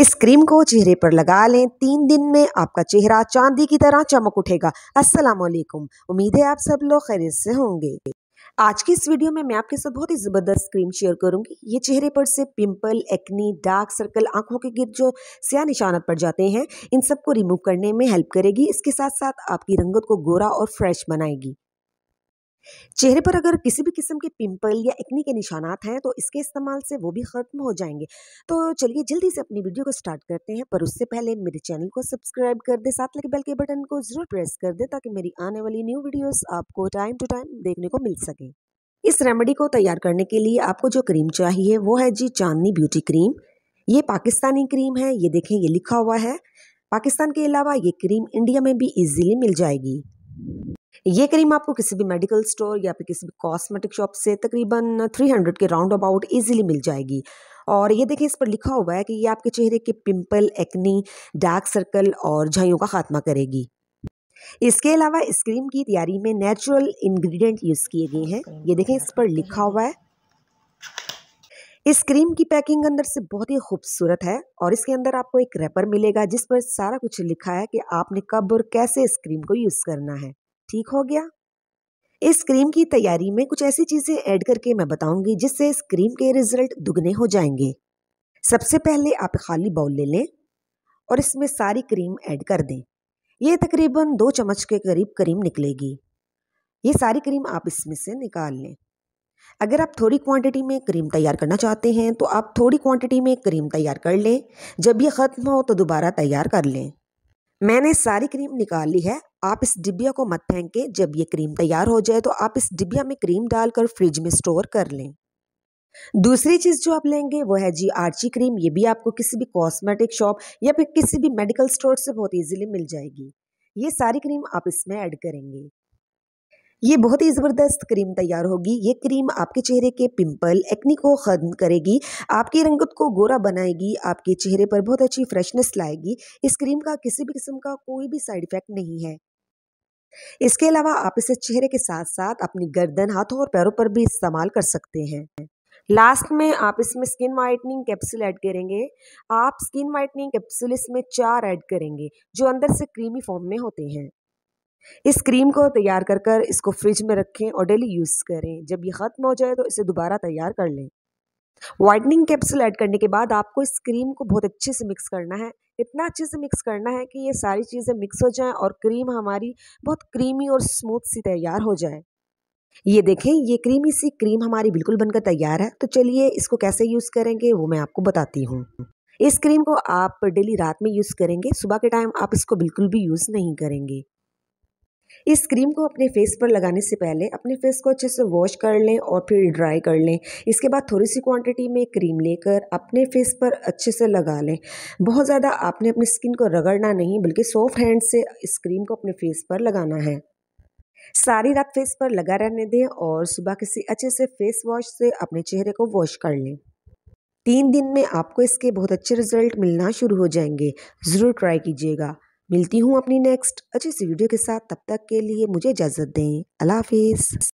इस क्रीम को चेहरे पर लगा लें तीन दिन में आपका चेहरा चांदी की तरह चमक उठेगा अस्सलाम वालेकुम उम्मीद है आप सब लोग खैरियत से होंगे आज की इस वीडियो में मैं आपके साथ बहुत ही ज़बरदस्त क्रीम शेयर करूंगी ये चेहरे पर से पिंपल एक्नी डार्क सर्कल आंखों के गिर जो स्या निशान पड़ जाते हैं इन सबको रिमूव करने में हेल्प करेगी इसके साथ साथ आपकी रंगत को गोरा और फ्रेश बनाएगी चेहरे पर अगर किसी भी किस्म के पिंपल या इकनी के निशानात हैं तो इसके इस्तेमाल से वो भी ख़त्म हो जाएंगे तो चलिए जल्दी से अपनी वीडियो को स्टार्ट करते हैं पर उससे पहले मेरे चैनल को सब्सक्राइब कर दे साथ लगे बेल के बटन को ज़रूर प्रेस कर दे ताकि मेरी आने वाली न्यू वीडियोस आपको टाइम टू टाइम देखने को मिल सके इस रेमेडी को तैयार करने के लिए आपको जो क्रीम चाहिए वो है जी चांदनी ब्यूटी क्रीम ये पाकिस्तानी क्रीम है ये देखें ये लिखा हुआ है पाकिस्तान के अलावा ये क्रीम इंडिया में भी ईजिली मिल जाएगी ये क्रीम आपको किसी भी मेडिकल स्टोर या फिर किसी भी कॉस्मेटिक शॉप से तकरीबन थ्री हंड्रेड के राउंड अबाउट ईजिली मिल जाएगी और ये देखिए इस पर लिखा हुआ है कि ये आपके चेहरे के पिंपल एक्नी डार्क सर्कल और झाइयों का खात्मा करेगी इसके अलावा इस क्रीम की तैयारी में नेचुरल इंग्रेडिएंट यूज़ किए गए हैं ये देखें इस पर लिखा हुआ है इस क्रीम की पैकिंग अंदर से बहुत ही खूबसूरत है और इसके अंदर आपको एक रैपर मिलेगा जिस पर सारा कुछ लिखा है कि आपने कब और कैसे इस क्रीम को यूज़ करना है ठीक हो गया इस क्रीम की तैयारी में कुछ ऐसी चीज़ें ऐड करके मैं बताऊंगी जिससे इस क्रीम के रिजल्ट दुगने हो जाएंगे सबसे पहले आप खाली बाउल ले लें और इसमें सारी क्रीम ऐड कर दें ये तकरीबन दो चम्मच के करीब क्रीम निकलेगी ये सारी क्रीम आप इसमें से निकाल लें अगर आप थोड़ी क्वांटिटी में क्रीम तैयार करना चाहते हैं तो आप थोड़ी क्वांटिटी में क्रीम तैयार कर लें जब ये ख़त्म हो तो दोबारा तैयार कर लें मैंने सारी क्रीम निकाल ली है आप इस डिबिया को मत फेंकें जब ये क्रीम तैयार हो जाए तो आप इस डिबिया में क्रीम डालकर फ्रिज में स्टोर कर लें दूसरी चीज़ जो आप लेंगे वो है जी आर्ची क्रीम ये भी आपको किसी भी कॉस्मेटिक शॉप या फिर किसी भी मेडिकल स्टोर से बहुत इजीली मिल जाएगी ये सारी क्रीम आप इसमें ऐड करेंगे ये बहुत ही ज़बरदस्त क्रीम तैयार होगी ये क्रीम आपके चेहरे के पिंपल एक्नी को खत्म करेगी आपकी रंगत को गोरा बनाएगी आपके चेहरे पर बहुत अच्छी फ्रेशनेस लाएगी इस क्रीम का किसी भी किस्म का कोई भी साइड इफेक्ट नहीं है इसके अलावा आप इसे चेहरे के साथ साथ अपनी गर्दन हाथों और पैरों पर भी इस्तेमाल कर सकते हैं लास्ट में आप इसमें स्किन वाइटनिंग कैप्सूल ऐड करेंगे आप स्किन वाइटनिंग कैप्सूल इसमें चार ऐड करेंगे जो अंदर से क्रीमी फॉर्म में होते हैं इस क्रीम को तैयार कर कर इसको फ्रिज में रखें और डेली यूज़ करें जब ये ख़त्म हो जाए तो इसे दोबारा तैयार कर लें वाइटनिंग कैप्सूल ऐड करने के बाद आपको इस क्रीम को बहुत अच्छे से मिक्स करना है इतना अच्छे से मिक्स करना है कि ये सारी चीज़ें मिक्स हो जाएं और क्रीम हमारी बहुत क्रीमी और स्मूथ सी तैयार हो जाए ये देखें ये क्रीमी सी क्रीम हमारी बिल्कुल बनकर तैयार है तो चलिए इसको कैसे यूज़ करेंगे वो मैं आपको बताती हूँ इस क्रीम को आप डेली रात में यूज़ करेंगे सुबह के टाइम आप इसको बिल्कुल भी यूज़ नहीं करेंगे इस क्रीम को अपने फेस पर लगाने से पहले अपने फेस को अच्छे से वॉश कर लें और फिर ड्राई कर लें इसके बाद थोड़ी सी क्वांटिटी में क्रीम लेकर अपने फेस पर अच्छे से लगा लें बहुत ज़्यादा आपने अपनी स्किन को रगड़ना नहीं बल्कि सॉफ्ट हैंड से इस क्रीम को अपने फेस पर लगाना है सारी रात फेस पर लगा रहने दें और सुबह किसी अच्छे से फेस वॉश से अपने चेहरे को वॉश कर लें तीन दिन में आपको इसके बहुत अच्छे रिजल्ट मिलना शुरू हो जाएंगे ज़रूर ट्राई कीजिएगा मिलती हूँ अपनी नेक्स्ट अच्छी सी वीडियो के साथ तब तक के लिए मुझे इजाज़त दें अल्लाह हाफिज़